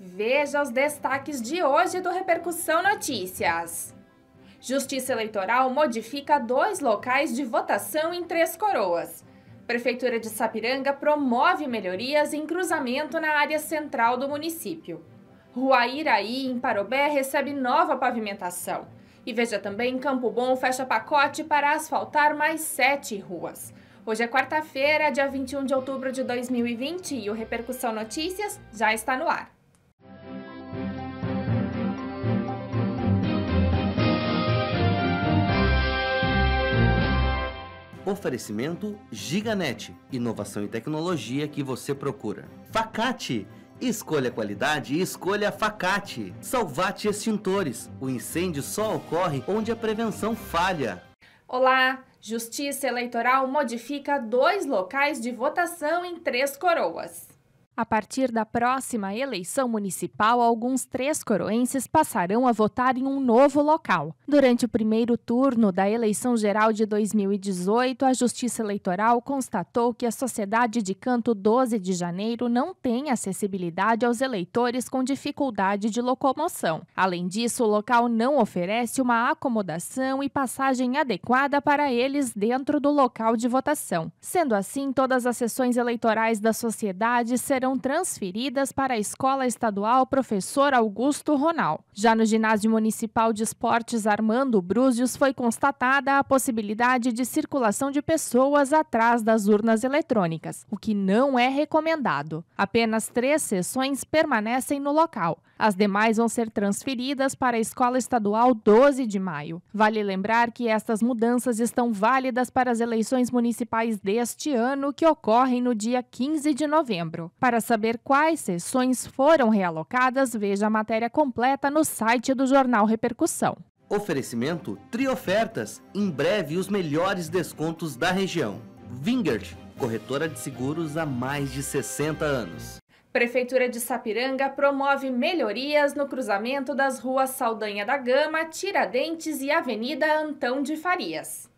Veja os destaques de hoje do Repercussão Notícias. Justiça Eleitoral modifica dois locais de votação em Três Coroas. Prefeitura de Sapiranga promove melhorias em cruzamento na área central do município. Rua Iraí, em Parobé, recebe nova pavimentação. E veja também, Campo Bom fecha pacote para asfaltar mais sete ruas. Hoje é quarta-feira, dia 21 de outubro de 2020 e o Repercussão Notícias já está no ar. Oferecimento Giganet, inovação e tecnologia que você procura. Facate, escolha qualidade e escolha Facate. Salvate Extintores, o incêndio só ocorre onde a prevenção falha. Olá, Justiça Eleitoral modifica dois locais de votação em Três Coroas. A partir da próxima eleição municipal, alguns três coroenses passarão a votar em um novo local. Durante o primeiro turno da eleição geral de 2018, a Justiça Eleitoral constatou que a Sociedade de Canto 12 de Janeiro não tem acessibilidade aos eleitores com dificuldade de locomoção. Além disso, o local não oferece uma acomodação e passagem adequada para eles dentro do local de votação. Sendo assim, todas as sessões eleitorais da sociedade serão serão transferidas para a Escola Estadual Professor Augusto Ronal. Já no Ginásio Municipal de Esportes Armando Brúzios foi constatada a possibilidade de circulação de pessoas atrás das urnas eletrônicas, o que não é recomendado. Apenas três sessões permanecem no local. As demais vão ser transferidas para a Escola Estadual 12 de maio. Vale lembrar que estas mudanças estão válidas para as eleições municipais deste ano, que ocorrem no dia 15 de novembro. Para para saber quais sessões foram realocadas, veja a matéria completa no site do jornal Repercussão. Oferecimento Triofertas, em breve os melhores descontos da região. Vingert, corretora de seguros há mais de 60 anos. Prefeitura de Sapiranga promove melhorias no cruzamento das ruas Saldanha da Gama, Tiradentes e Avenida Antão de Farias.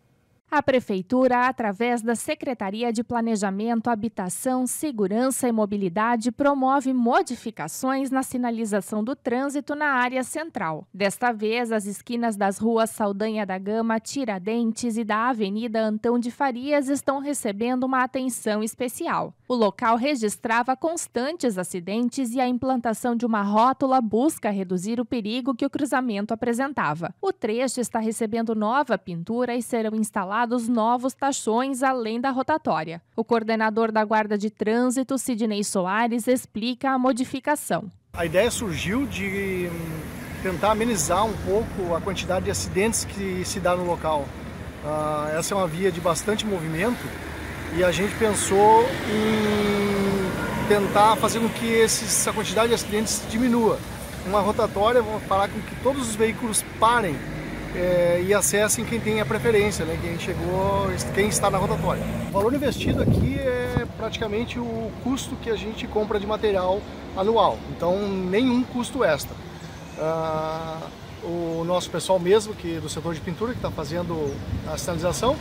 A Prefeitura, através da Secretaria de Planejamento, Habitação, Segurança e Mobilidade, promove modificações na sinalização do trânsito na área central. Desta vez, as esquinas das ruas Saldanha da Gama, Tiradentes e da Avenida Antão de Farias estão recebendo uma atenção especial. O local registrava constantes acidentes e a implantação de uma rótula busca reduzir o perigo que o cruzamento apresentava. O trecho está recebendo nova pintura e serão instalados instalados novos taxões além da rotatória. O coordenador da Guarda de Trânsito, Sidney Soares, explica a modificação. A ideia surgiu de hum, tentar amenizar um pouco a quantidade de acidentes que se dá no local. Uh, essa é uma via de bastante movimento e a gente pensou em tentar fazer com que essa quantidade de acidentes diminua. Uma rotatória vai falar com que todos os veículos parem é, e acessem quem tem a preferência, né? quem chegou, quem está na rotatória. O valor investido aqui é praticamente o custo que a gente compra de material anual, então nenhum custo extra. Ah, o nosso pessoal mesmo que do setor de pintura que está fazendo a sinalização.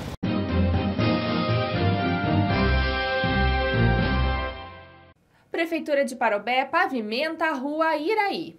Prefeitura de Parobé pavimenta a rua Iraí.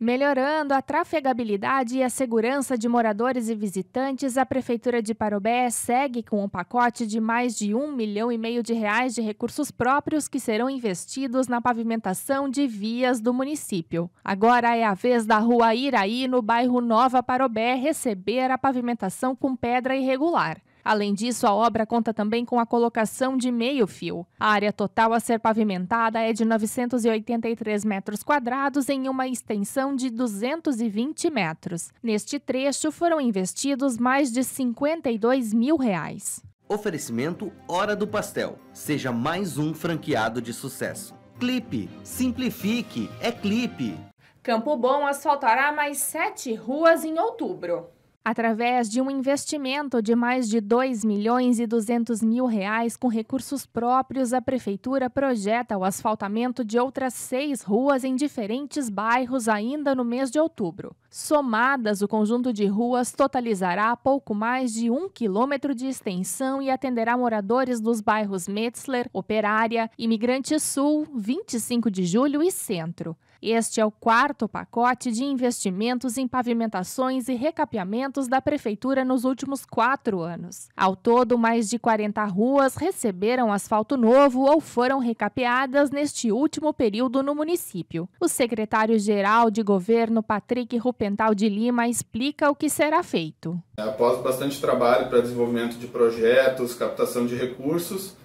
Melhorando a trafegabilidade e a segurança de moradores e visitantes, a Prefeitura de Parobé segue com um pacote de mais de um milhão e meio de reais de recursos próprios que serão investidos na pavimentação de vias do município. Agora é a vez da rua Iraí, no bairro Nova Parobé, receber a pavimentação com pedra irregular. Além disso, a obra conta também com a colocação de meio fio. A área total a ser pavimentada é de 983 metros quadrados em uma extensão de 220 metros. Neste trecho foram investidos mais de 52 mil reais. Oferecimento Hora do Pastel. Seja mais um franqueado de sucesso. Clipe. Simplifique. É clipe. Campo Bom asfaltará mais sete ruas em outubro. Através de um investimento de mais de 2 milhões e 200 mil reais com recursos próprios, a Prefeitura projeta o asfaltamento de outras seis ruas em diferentes bairros ainda no mês de outubro. Somadas, o conjunto de ruas totalizará pouco mais de um quilômetro de extensão e atenderá moradores dos bairros Metzler, Operária, Imigrante Sul, 25 de Julho e Centro. Este é o quarto pacote de investimentos em pavimentações e recapeamentos da Prefeitura nos últimos quatro anos. Ao todo, mais de 40 ruas receberam asfalto novo ou foram recapeadas neste último período no município. O secretário-geral de governo, Patrick Rupental de Lima, explica o que será feito. Após bastante trabalho para desenvolvimento de projetos, captação de recursos,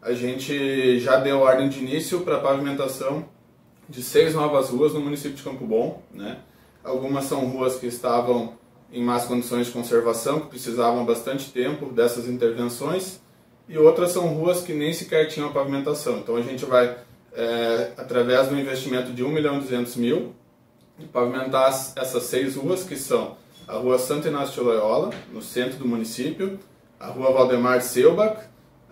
a gente já deu ordem de início para a pavimentação de seis novas ruas no município de Campo Bom. Né? Algumas são ruas que estavam em más condições de conservação, que precisavam bastante tempo dessas intervenções, e outras são ruas que nem sequer tinham pavimentação. Então a gente vai, é, através do investimento de 1 milhão e 200 mil, pavimentar essas seis ruas, que são a Rua Santa Inácio de Loyola, no centro do município, a Rua Valdemar Selbach,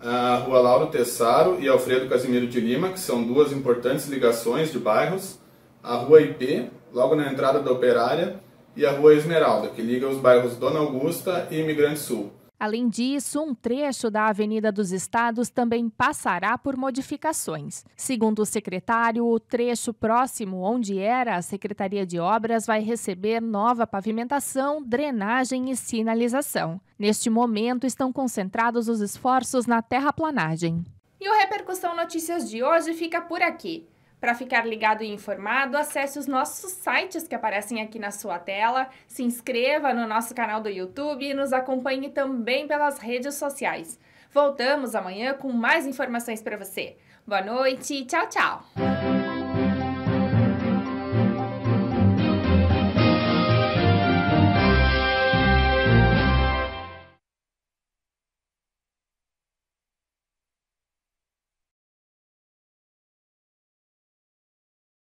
a Rua Lauro Tessaro e Alfredo Casimiro de Lima, que são duas importantes ligações de bairros, a Rua IP, logo na entrada da Operária, e a Rua Esmeralda, que liga os bairros Dona Augusta e Imigrante Sul. Além disso, um trecho da Avenida dos Estados também passará por modificações. Segundo o secretário, o trecho próximo onde era a Secretaria de Obras vai receber nova pavimentação, drenagem e sinalização. Neste momento, estão concentrados os esforços na terraplanagem. E o Repercussão Notícias de hoje fica por aqui. Para ficar ligado e informado, acesse os nossos sites que aparecem aqui na sua tela, se inscreva no nosso canal do YouTube e nos acompanhe também pelas redes sociais. Voltamos amanhã com mais informações para você. Boa noite, tchau, tchau!